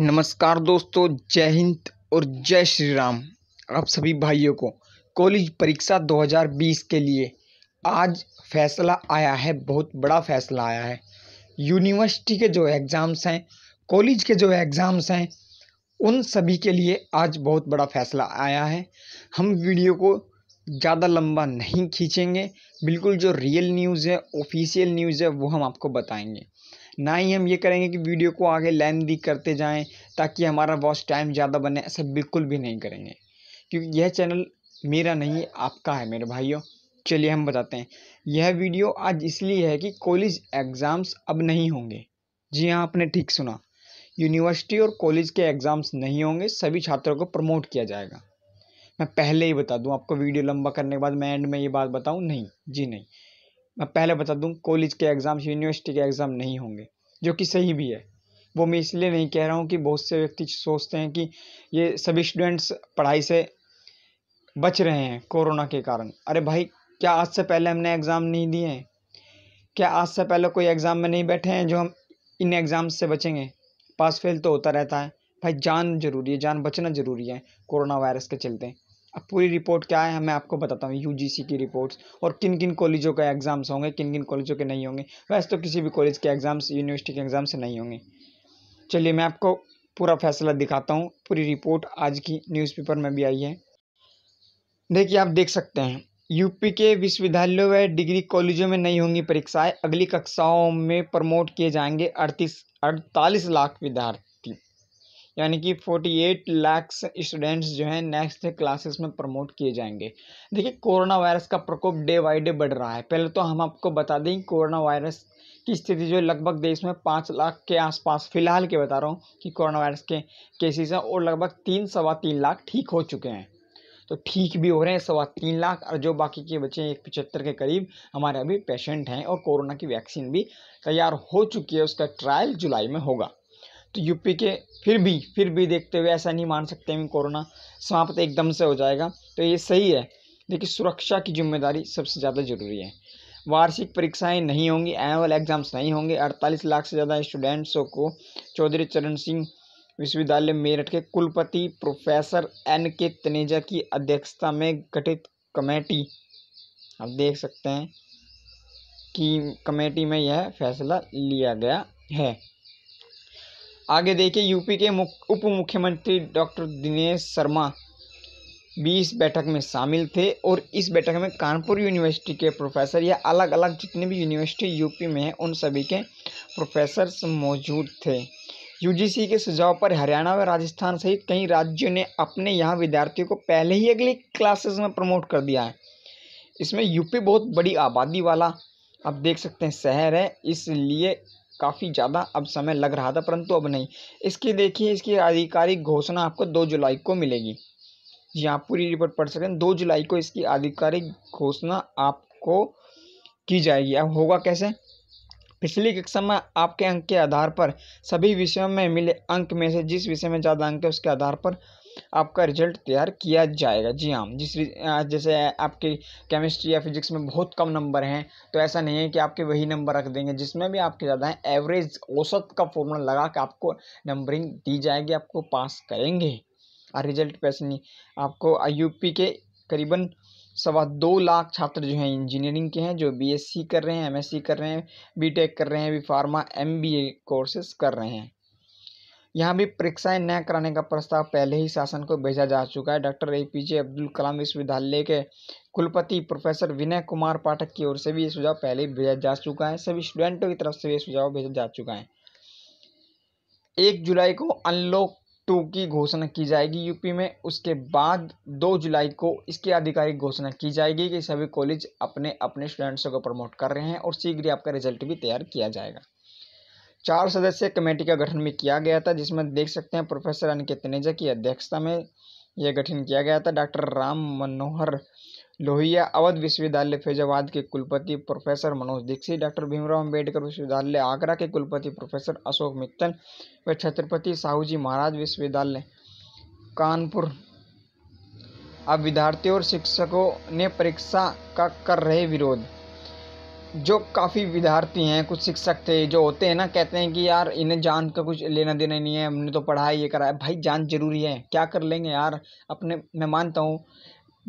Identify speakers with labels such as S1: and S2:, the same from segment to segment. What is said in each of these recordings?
S1: नमस्कार दोस्तों जय हिंद और जय श्री राम आप सभी भाइयों को कॉलेज परीक्षा 2020 के लिए आज फैसला आया है बहुत बड़ा फैसला आया है यूनिवर्सिटी के जो एग्ज़ाम्स हैं कॉलेज के जो एग्ज़ाम्स हैं उन सभी के लिए आज बहुत बड़ा फैसला आया है हम वीडियो को ज़्यादा लंबा नहीं खींचेंगे बिल्कुल जो रियल न्यूज़ है ऑफिशियल न्यूज़ है वो हम आपको बताएंगे ना ही हम ये करेंगे कि वीडियो को आगे लेंदी करते जाएं ताकि हमारा वॉच टाइम ज़्यादा बने ऐसा बिल्कुल भी नहीं करेंगे क्योंकि यह चैनल मेरा नहीं आपका है मेरे भाइयों चलिए हम बताते हैं यह वीडियो आज इसलिए है कि कॉलेज एग्ज़ाम्स अब नहीं होंगे जी हाँ आपने ठीक सुना यूनिवर्सिटी और कॉलेज के एग्ज़ाम्स नहीं होंगे सभी छात्रों को प्रमोट किया जाएगा मैं पहले ही बता दूं आपको वीडियो लंबा करने के बाद मैं एंड में ये बात बताऊं नहीं जी नहीं मैं पहले बता दूं कॉलेज के एग्ज़ाम्स यूनिवर्सिटी के एग्ज़ाम नहीं होंगे जो कि सही भी है वो मैं इसलिए नहीं कह रहा हूँ कि बहुत से व्यक्ति सोचते हैं कि ये सभी स्टूडेंट्स पढ़ाई से बच रहे हैं कोरोना के कारण अरे भाई क्या आज से पहले हमने एग्ज़ाम नहीं दिए हैं क्या आज से पहले कोई एग्ज़ाम में नहीं बैठे हैं जो हम इन एग्ज़ाम से बचेंगे पास फेल तो होता रहता है भाई जान जरूरी है जान बचना जरूरी है कोरोना वायरस के चलते अब पूरी रिपोर्ट क्या है मैं आपको बताता हूँ यूजीसी की रिपोर्ट्स और किन किन कॉलेजों के एग्ज़ाम्स होंगे किन किन कॉलेजों के नहीं होंगे वैसे तो किसी भी कॉलेज के एग्ज़ाम्स यूनिवर्सिटी के एग्ज़ाम से नहीं होंगे चलिए मैं आपको पूरा फैसला दिखाता हूँ पूरी रिपोर्ट आज की न्यूज़पेपर में भी आई है देखिए आप देख सकते हैं यूपी के विश्वविद्यालयों व डिग्री कॉलेजों में नहीं होंगी परीक्षाएं अगली कक्षाओं में प्रमोट किए जाएंगे अड़तीस अड़तालीस लाख विद्यार्थी यानी कि 48 लाख स्टूडेंट्स जो हैं नेक्स्ट क्लासेस में प्रमोट किए जाएंगे देखिए कोरोना वायरस का प्रकोप डे बाई डे बढ़ रहा है पहले तो हम आपको बता दें कोरोना वायरस की स्थिति जो लगभग देश में पाँच लाख के आसपास फिलहाल के बता रहा हूँ कि कोरोना वायरस के केसेस हैं और लगभग तीन सवा तीन लाख ठीक हो चुके हैं तो ठीक भी हो रहे हैं सवा तीन लाख और जो बाकी के बच्चे हैं एक पचहत्तर के करीब हमारे अभी पेशेंट हैं और कोरोना की वैक्सीन भी तैयार हो चुकी है उसका ट्रायल जुलाई में होगा तो यूपी के फिर भी फिर भी देखते हुए ऐसा नहीं मान सकते हम कोरोना समाप्त एकदम से हो जाएगा तो ये सही है देखिए सुरक्षा की जिम्मेदारी सबसे ज़्यादा जरूरी है वार्षिक परीक्षाएं नहीं होंगी एनुअल एग्जाम्स नहीं होंगे 48 लाख से ज़्यादा स्टूडेंट्सों को चौधरी चरण सिंह विश्वविद्यालय मेरठ के कुलपति प्रोफेसर एन के तनेजा की अध्यक्षता में गठित कमेटी आप देख सकते हैं कि कमेटी में यह फैसला लिया गया है आगे देखिए यूपी के उप मुख्यमंत्री डॉक्टर दिनेश शर्मा भी इस बैठक में शामिल थे और इस बैठक में कानपुर यूनिवर्सिटी के प्रोफेसर या अलग अलग जितने भी यूनिवर्सिटी यूपी में हैं उन सभी के प्रोफेसर मौजूद थे यूजीसी के सुझाव पर हरियाणा व राजस्थान सहित कई राज्यों ने अपने यहाँ विद्यार्थियों को पहले ही अगली क्लासेस में प्रमोट कर दिया है इसमें यूपी बहुत बड़ी आबादी वाला आप देख सकते हैं शहर है इसलिए काफ़ी ज़्यादा अब समय लग रहा था परंतु अब नहीं इसकी देखिए इसकी आधिकारिक घोषणा आपको दो जुलाई को मिलेगी जी आप हाँ, पूरी रिपोर्ट पढ़ सकें दो जुलाई को इसकी आधिकारिक घोषणा आपको की जाएगी अब होगा कैसे पिछली कक्षा में आपके अंक के आधार पर सभी विषयों में मिले अंक में से जिस विषय में ज़्यादा अंक है उसके आधार पर आपका रिजल्ट तैयार किया जाएगा जी हाँ जिस जैसे आपके केमिस्ट्री या फिजिक्स में बहुत कम नंबर हैं तो ऐसा नहीं है कि आपके वही नंबर रख देंगे जिसमें भी आपके ज़्यादा हैं एवरेज औसत का फॉर्मूला लगा के आपको नंबरिंग दी जाएगी आपको पास करेंगे और रिजल्ट पैसे नहीं आपको यूपी के करीबन सवा दो लाख छात्र जो हैं इंजीनियरिंग के हैं जो बीएससी कर रहे हैं एमएससी कर रहे हैं बीटेक कर रहे हैं बी फार्मा एमबीए कोर्सेज कर रहे हैं यहाँ भी परीक्षाएं न कराने का प्रस्ताव पहले ही शासन को भेजा जा चुका है doctor A P J Abdul Kalam विश्वविद्यालय के कुलपति प्रोफेसर विनय कुमार पाठक की ओर से भी ये सुझाव पहले ही भेजा जा चुका है सभी स्टूडेंटों की तरफ से ये सुझाव भेजा जा चुका है एक जुलाई को अनलॉक टू की घोषणा की जाएगी यूपी में उसके बाद दो जुलाई को इसकी आधिकारिक घोषणा की जाएगी कि सभी कॉलेज अपने अपने स्टूडेंट्स को प्रमोट कर रहे हैं और शीघ्र ही आपका रिजल्ट भी तैयार किया जाएगा चार सदस्यीय कमेटी का गठन भी किया गया था जिसमें देख सकते हैं प्रोफेसर अनिकेत तनेजा की अध्यक्षता में यह गठन किया गया था डॉक्टर राम मनोहर लोहिया अवध विश्वविद्यालय फैजाबाद के कुलपति प्रोफेसर मनोज दीक्षित डॉक्टर भीमराव अंबेडकर विश्वविद्यालय आगरा के कुलपति प्रोफेसर अशोक मित्तल व छत्रपति साहू जी महाराज विश्वविद्यालय कानपुर अब विद्यार्थियों और शिक्षकों ने परीक्षा का कर रहे विरोध जो काफ़ी विद्यार्थी हैं कुछ शिक्षक थे जो होते हैं ना कहते हैं कि यार इन्हें जान का कुछ लेना देना नहीं है हमने तो पढ़ा ये करा है भाई जान जरूरी है क्या कर लेंगे यार अपने मैं मानता हूँ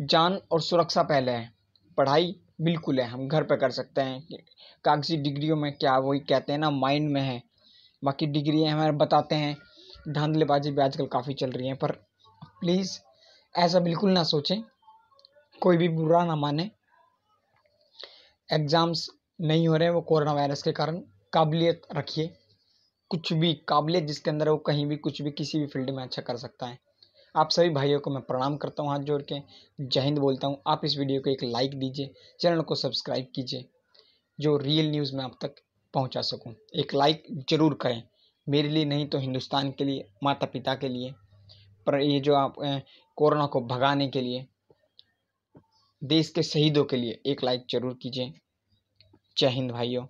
S1: जान और सुरक्षा पहले है पढ़ाई बिल्कुल है हम घर पे कर सकते हैं कागजी डिग्रियों में क्या वही कहते हैं ना माइंड में है बाकी डिग्री हमारे बताते हैं धांधलेबाजी भी आजकल काफ़ी चल रही है पर प्लीज़ ऐसा बिल्कुल ना सोचें कोई भी बुरा ना माने एग्ज़ाम्स नहीं हो रहे हैं वो कोरोना वायरस के कारण काबिलियत रखिए कुछ भी काबिलियत जिसके अंदर है वो कहीं भी कुछ भी किसी भी फील्ड में अच्छा कर सकता है आप सभी भाइयों को मैं प्रणाम करता हूँ हाथ जोड़ के जय हिंद बोलता हूँ आप इस वीडियो को एक लाइक दीजिए चैनल को सब्सक्राइब कीजिए जो रियल न्यूज़ मैं आप तक पहुँचा सकूँ एक लाइक ज़रूर करें मेरे लिए नहीं तो हिंदुस्तान के लिए माता पिता के लिए पर ये जो आप कोरोना को भगाने के लिए देश के शहीदों के लिए एक लाइक ज़रूर कीजिए जय हिंद भाइयों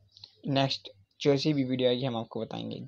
S1: नेक्स्ट जैसी भी वीडियो आएगी हम आपको बताएंगे